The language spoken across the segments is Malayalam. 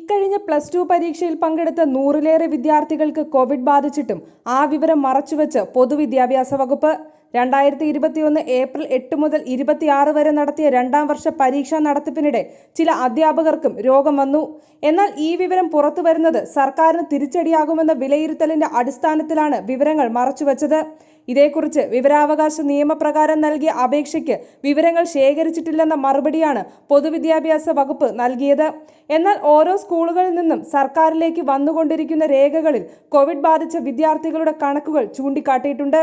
ഇക്കഴിഞ്ഞ പ്ലസ് ടു പരീക്ഷയിൽ പങ്കെടുത്ത നൂറിലേറെ വിദ്യാർത്ഥികൾക്ക് കോവിഡ് ബാധിച്ചിട്ടും ആ വിവരം മറച്ചുവെച്ച് പൊതുവിദ്യാഭ്യാസ വകുപ്പ് രണ്ടായിരത്തി ഇരുപത്തിയൊന്ന് ഏപ്രിൽ എട്ട് മുതൽ ഇരുപത്തിയാറ് വരെ നടത്തിയ രണ്ടാം വർഷ പരീക്ഷാ നടത്തിപ്പിനിടെ ചില അധ്യാപകർക്കും രോഗം വന്നു എന്നാൽ ഈ വിവരം പുറത്തു വരുന്നത് സർക്കാരിന് തിരിച്ചടിയാകുമെന്ന വിലയിരുത്തലിന്റെ അടിസ്ഥാനത്തിലാണ് വിവരങ്ങൾ മറച്ചുവെച്ചത് ഇതേക്കുറിച്ച് വിവരാവകാശ നിയമപ്രകാരം നൽകിയ അപേക്ഷയ്ക്ക് വിവരങ്ങൾ ശേഖരിച്ചിട്ടില്ലെന്ന മറുപടിയാണ് പൊതുവിദ്യാഭ്യാസ വകുപ്പ് നൽകിയത് എന്നാൽ ഓരോ സ്കൂളുകളിൽ നിന്നും സർക്കാരിലേക്ക് വന്നുകൊണ്ടിരിക്കുന്ന രേഖകളിൽ കോവിഡ് ബാധിച്ച വിദ്യാർത്ഥികളുടെ കണക്കുകൾ ചൂണ്ടിക്കാട്ടിയിട്ടുണ്ട്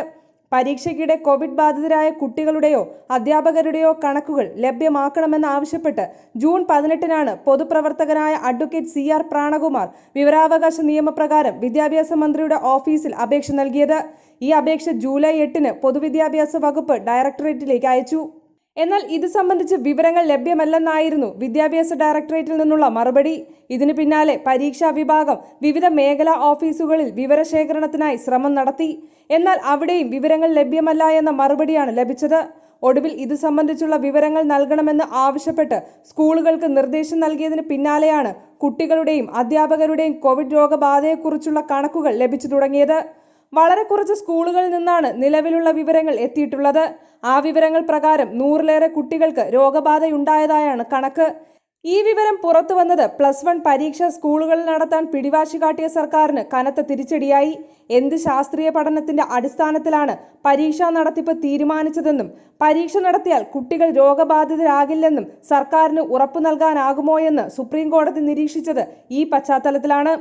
പരീക്ഷയ്ക്കിടെ കോവിഡ് ബാധിതരായ കുട്ടികളുടെയോ അധ്യാപകരുടെയോ കണക്കുകൾ ലഭ്യമാക്കണമെന്നാവശ്യപ്പെട്ട് ജൂൺ പതിനെട്ടിനാണ് പൊതുപ്രവർത്തകനായ അഡ്വക്കേറ്റ് സി ആർ പ്രാണകുമാർ വിവരാവകാശ നിയമപ്രകാരം വിദ്യാഭ്യാസ മന്ത്രിയുടെ ഓഫീസിൽ അപേക്ഷ നൽകിയത് ഈ അപേക്ഷ ജൂലൈ എട്ടിന് പൊതുവിദ്യാഭ്യാസ വകുപ്പ് ഡയറക്ടറേറ്റിലേക്ക് അയച്ചു എന്നാൽ ഇത് സംബന്ധിച്ച് വിവരങ്ങൾ ലഭ്യമല്ലെന്നായിരുന്നു വിദ്യാഭ്യാസ ഡയറക്ടറേറ്റിൽ നിന്നുള്ള മറുപടി ഇതിനു പിന്നാലെ പരീക്ഷാ വിഭാഗം വിവിധ മേഖലാ ഓഫീസുകളിൽ വിവരശേഖരണത്തിനായി ശ്രമം നടത്തി എന്നാൽ അവിടെയും വിവരങ്ങൾ ലഭ്യമല്ല എന്ന മറുപടിയാണ് ലഭിച്ചത് ഒടുവിൽ ഇത് സംബന്ധിച്ചുള്ള വിവരങ്ങൾ നൽകണമെന്ന് ആവശ്യപ്പെട്ട് സ്കൂളുകൾക്ക് നിർദ്ദേശം നൽകിയതിന് പിന്നാലെയാണ് കുട്ടികളുടെയും അധ്യാപകരുടെയും കോവിഡ് രോഗബാധയെക്കുറിച്ചുള്ള കണക്കുകൾ ലഭിച്ചു തുടങ്ങിയത് വളരെ കുറച്ച് സ്കൂളുകളിൽ നിന്നാണ് നിലവിലുള്ള വിവരങ്ങൾ എത്തിയിട്ടുള്ളത് ആ വിവരങ്ങൾ പ്രകാരം നൂറിലേറെ കുട്ടികൾക്ക് രോഗബാധയുണ്ടായതായാണ് കണക്ക് ഈ വിവരം പുറത്തു വന്നത് പ്ലസ് വൺ പരീക്ഷ സ്കൂളുകളിൽ നടത്താൻ പിടിവാശി കാട്ടിയ സർക്കാരിന് കനത്ത തിരിച്ചടിയായി എന്ത് ശാസ്ത്രീയ പഠനത്തിന്റെ അടിസ്ഥാനത്തിലാണ് പരീക്ഷാ നടത്തിപ്പ് തീരുമാനിച്ചതെന്നും പരീക്ഷ നടത്തിയാൽ കുട്ടികൾ രോഗബാധിതരാകില്ലെന്നും സർക്കാരിന് ഉറപ്പു നൽകാനാകുമോയെന്ന് എന്ന് സുപ്രീം കോടതി നിരീക്ഷിച്ചത് ഈ പശ്ചാത്തലത്തിലാണ്